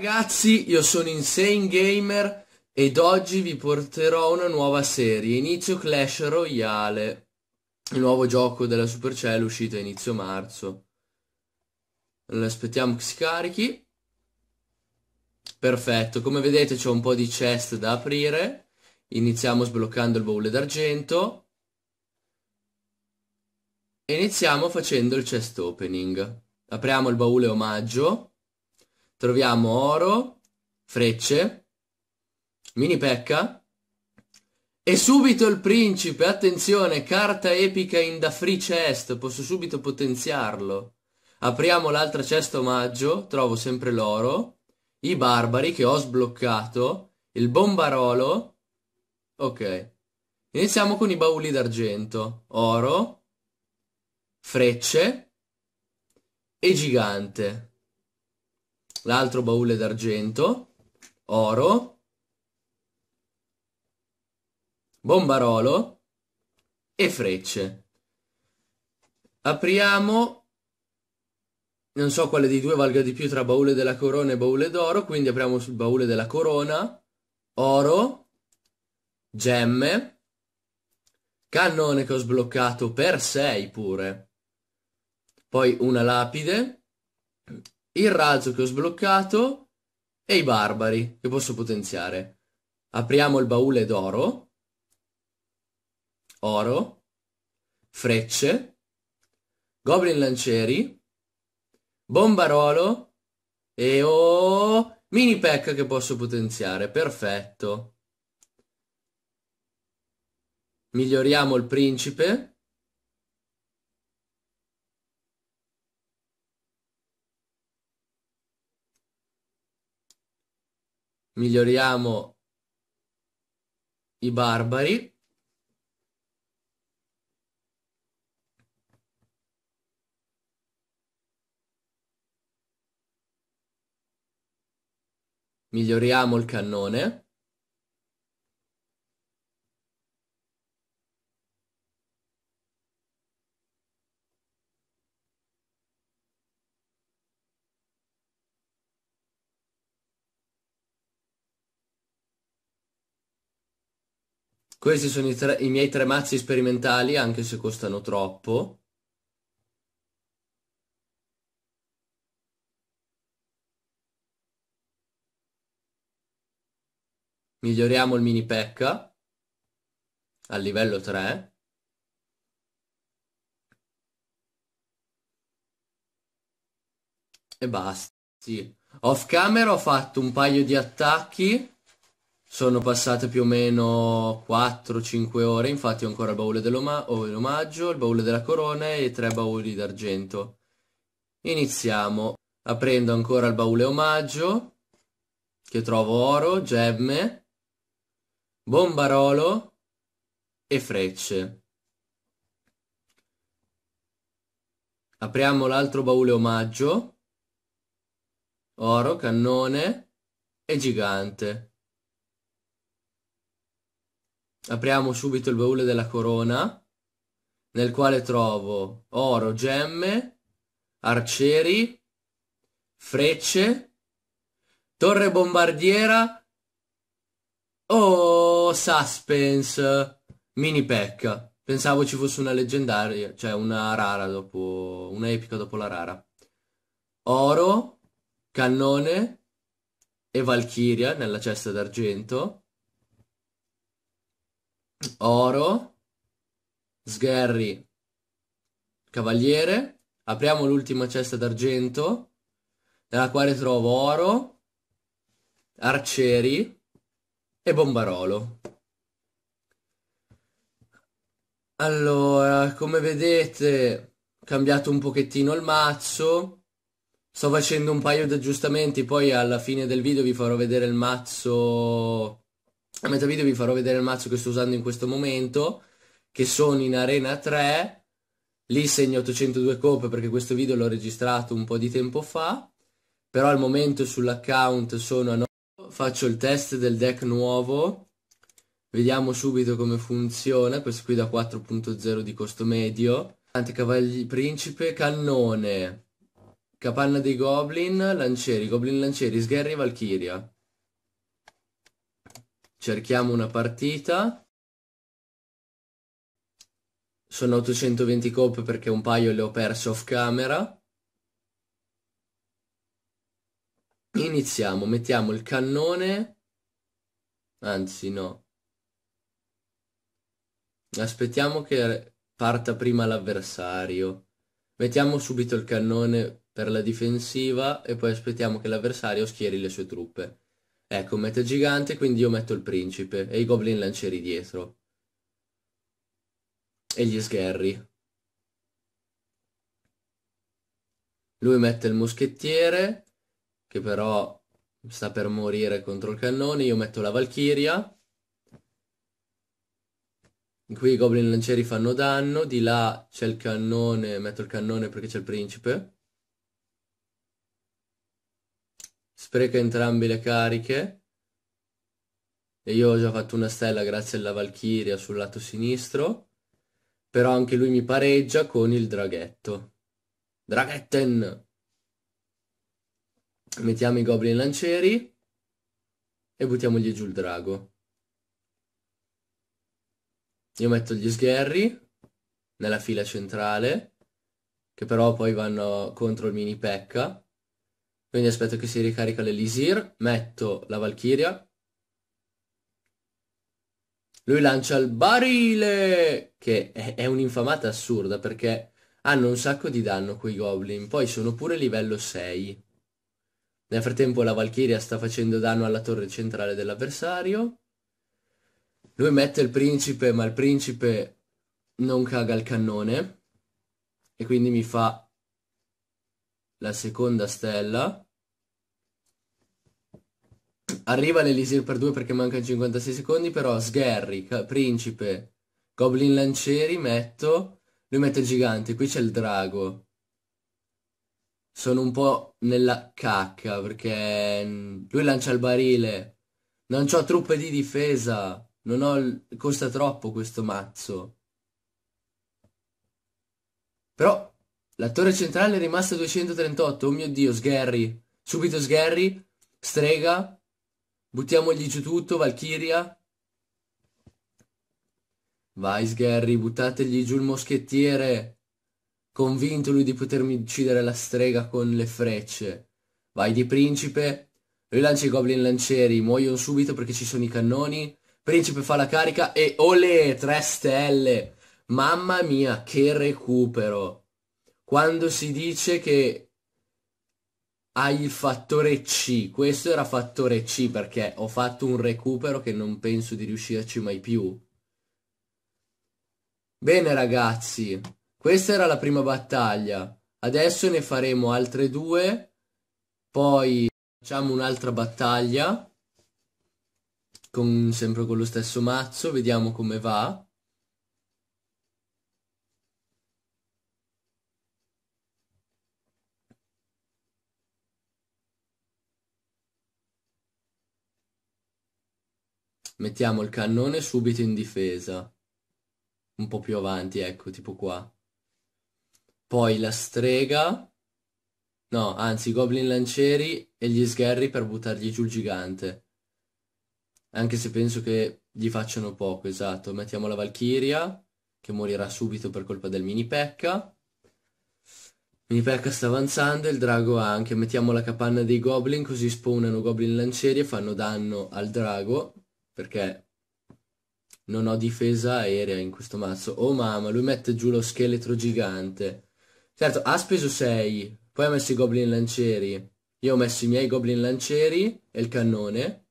Ragazzi, io sono Insane Gamer ed oggi vi porterò una nuova serie, inizio Clash Royale, il nuovo gioco della Supercell uscito a inizio marzo. Aspettiamo che si carichi. Perfetto, come vedete c'è un po' di chest da aprire. Iniziamo sbloccando il baule d'argento. E iniziamo facendo il chest opening. Apriamo il baule omaggio troviamo oro, frecce, mini pecca e subito il principe, attenzione, carta epica in da free chest, posso subito potenziarlo. Apriamo l'altra cesta omaggio, trovo sempre l'oro, i barbari che ho sbloccato, il bombarolo, ok. Iniziamo con i bauli d'argento, oro, frecce e gigante. L'altro baule d'argento, oro, bombarolo e frecce. Apriamo, non so quale dei due valga di più tra baule della corona e baule d'oro, quindi apriamo sul baule della corona, oro, gemme, cannone che ho sbloccato per 6 pure, poi una lapide, il razzo che ho sbloccato e i barbari che posso potenziare. Apriamo il baule d'oro, oro, frecce, goblin lancieri, bombarolo e oh, mini pack che posso potenziare, perfetto. Miglioriamo il principe miglioriamo i barbari. Miglioriamo il cannone. Questi sono i, tre, i miei tre mazzi sperimentali, anche se costano troppo. Miglioriamo il mini pecca al livello 3. E basta. Sì. Off camera ho fatto un paio di attacchi sono passate più o meno 4-5 ore, infatti ho ancora il baule dell'omaggio, il baule della corona e tre bauli d'argento. Iniziamo aprendo ancora il baule omaggio, che trovo oro, gemme, bombarolo e frecce. Apriamo l'altro baule omaggio, oro, cannone e gigante. Apriamo subito il baule della corona, nel quale trovo oro, gemme, arcieri, frecce, torre bombardiera, oh, suspense, mini pecca. Pensavo ci fosse una leggendaria, cioè una rara dopo, una epica dopo la rara. Oro, cannone e Valchiria nella cesta d'argento oro, sgherri, cavaliere. Apriamo l'ultima cesta d'argento, nella quale trovo oro, arcieri e bombarolo. Allora, come vedete, ho cambiato un pochettino il mazzo. Sto facendo un paio di aggiustamenti, poi alla fine del video vi farò vedere il mazzo a metà video vi farò vedere il mazzo che sto usando in questo momento, che sono in Arena 3, lì segno 802 coppe perché questo video l'ho registrato un po' di tempo fa, però al momento sull'account sono a 9, faccio il test del deck nuovo, vediamo subito come funziona, questo qui da 4.0 di costo medio, tanti cavalli principe, cannone, capanna dei goblin, lancieri, goblin lancieri, sgherri e valchiria cerchiamo una partita. Sono 820 cop perché un paio le ho perse off camera. Iniziamo, mettiamo il cannone. Anzi no. Aspettiamo che parta prima l'avversario. Mettiamo subito il cannone per la difensiva e poi aspettiamo che l'avversario schieri le sue truppe. Ecco, mette il gigante, quindi io metto il principe e i goblin lancieri dietro. E gli sgherri. Lui mette il moschettiere, che però sta per morire contro il cannone, io metto la valchiria. Qui i goblin lancieri fanno danno, di là c'è il cannone, metto il cannone perché c'è il principe. spreca entrambe le cariche e io ho già fatto una stella grazie alla Valchiria sul lato sinistro però anche lui mi pareggia con il draghetto Draghetten! mettiamo i goblin lancieri e buttiamogli giù il drago io metto gli sgherri nella fila centrale che però poi vanno contro il mini pecca quindi aspetto che si ricarica l'Elisir, metto la Valchiria. Lui lancia il barile, che è, è un'infamata assurda perché hanno un sacco di danno quei goblin, poi sono pure livello 6. Nel frattempo la Valchiria sta facendo danno alla torre centrale dell'avversario. Lui mette il principe, ma il principe non caga il cannone. E quindi mi fa la seconda stella. Arriva l'Elisir per 2 perché mancano 56 secondi, però Sgherry, Principe, Goblin Lancieri, metto... Lui mette il gigante, qui c'è il drago. Sono un po' nella cacca perché mm, lui lancia il barile. Non ho truppe di difesa. Non ho... Il... costa troppo questo mazzo. Però la torre centrale è rimasta 238. Oh mio dio, Sgherry. Subito Sgherry. Strega. Buttiamogli giù tutto, Valkyria. Vai Sgherry, buttategli giù il moschettiere. Convinto lui di potermi uccidere la strega con le frecce. Vai di principe. Lui lancia i goblin lancieri, muoiono subito perché ci sono i cannoni. Principe fa la carica e olè, tre stelle. Mamma mia, che recupero quando si dice che hai il fattore C, questo era fattore C perché ho fatto un recupero che non penso di riuscirci mai più. Bene ragazzi, questa era la prima battaglia, adesso ne faremo altre due, poi facciamo un'altra battaglia, con, sempre con lo stesso mazzo, vediamo come va. mettiamo il cannone subito in difesa, un po' più avanti, ecco, tipo qua. Poi la strega, no, anzi, i goblin lancieri e gli sgherri per buttargli giù il gigante. Anche se penso che gli facciano poco, esatto. Mettiamo la Valchiria, che morirà subito per colpa del mini Pekka. Mini pecca sta avanzando e il drago anche. Mettiamo la capanna dei goblin, così spawnano goblin lancieri e fanno danno al drago perché non ho difesa aerea in questo mazzo. Oh mamma, lui mette giù lo scheletro gigante. Certo, ha speso 6, poi ha messo i goblin lancieri. Io ho messo i miei goblin lancieri e il cannone.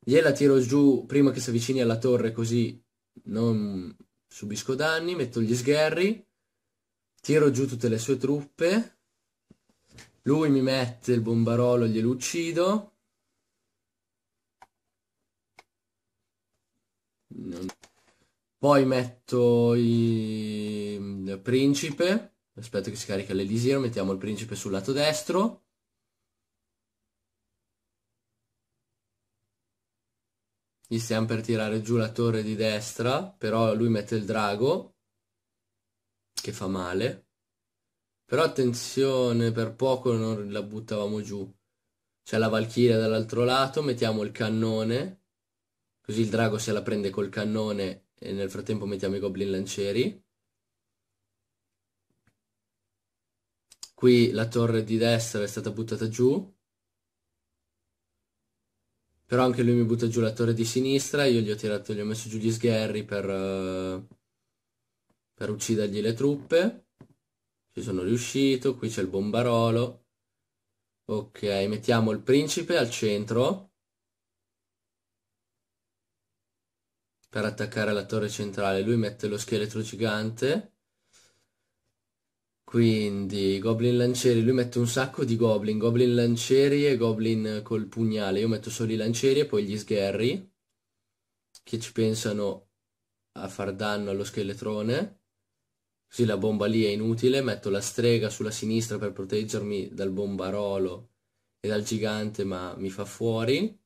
Gliela tiro giù prima che si avvicini alla torre così non subisco danni. Metto gli sgherri. Tiro giù tutte le sue truppe. Lui mi mette il bombarolo, glielo uccido. Poi metto il mm, principe, aspetto che si carica l'elisiro, mettiamo il principe sul lato destro. Gli stiamo per tirare giù la torre di destra, però lui mette il drago, che fa male. Però attenzione, per poco non la buttavamo giù. C'è la valchiria dall'altro lato, mettiamo il cannone, Così il drago se la prende col cannone e nel frattempo mettiamo i goblin lancieri. Qui la torre di destra è stata buttata giù. Però anche lui mi butta giù la torre di sinistra, io gli ho, tirato, gli ho messo giù gli sgherri per, uh, per uccidergli le truppe. Ci sono riuscito, qui c'è il bombarolo. Ok, mettiamo il principe al centro per attaccare la torre centrale. Lui mette lo scheletro gigante. Quindi Goblin lancieri, lui mette un sacco di Goblin, Goblin lancieri e Goblin col pugnale. Io metto solo i lancieri e poi gli sgherri che ci pensano a far danno allo scheletrone. Così la bomba lì è inutile, metto la strega sulla sinistra per proteggermi dal bombarolo e dal gigante ma mi fa fuori.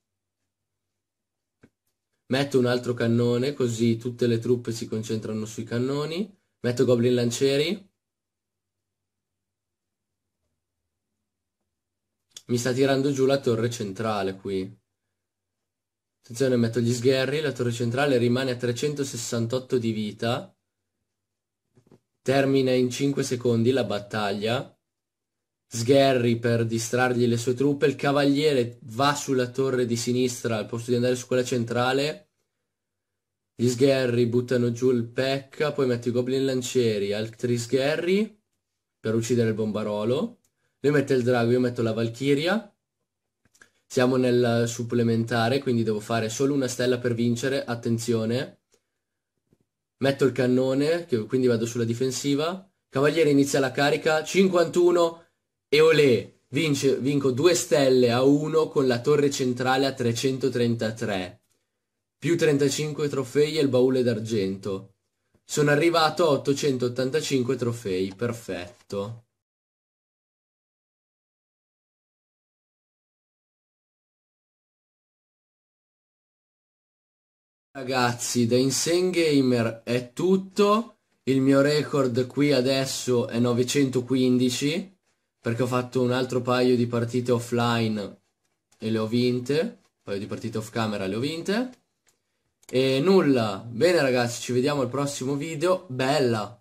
Metto un altro cannone, così tutte le truppe si concentrano sui cannoni. Metto goblin lancieri. Mi sta tirando giù la torre centrale qui. Attenzione, metto gli sgherri, la torre centrale rimane a 368 di vita. Termina in 5 secondi la battaglia. Sgherri per distrargli le sue truppe, il cavaliere va sulla torre di sinistra al posto di andare su quella centrale, gli sgherri buttano giù il pecca, poi metti i goblin lancieri, altri sgherri per uccidere il bombarolo, lui mette il drago, io metto la valchiria, siamo nel supplementare, quindi devo fare solo una stella per vincere, attenzione, metto il cannone, quindi vado sulla difensiva, cavaliere inizia la carica, 51, e olè, vince, vinco 2 stelle a 1 con la torre centrale a 333, più 35 trofei e il baule d'argento. Sono arrivato a 885 trofei, perfetto. Ragazzi, da Insane Gamer è tutto. Il mio record qui adesso è 915 perché ho fatto un altro paio di partite offline e le ho vinte, un paio di partite off camera le ho vinte. E nulla, bene ragazzi, ci vediamo al prossimo video, bella!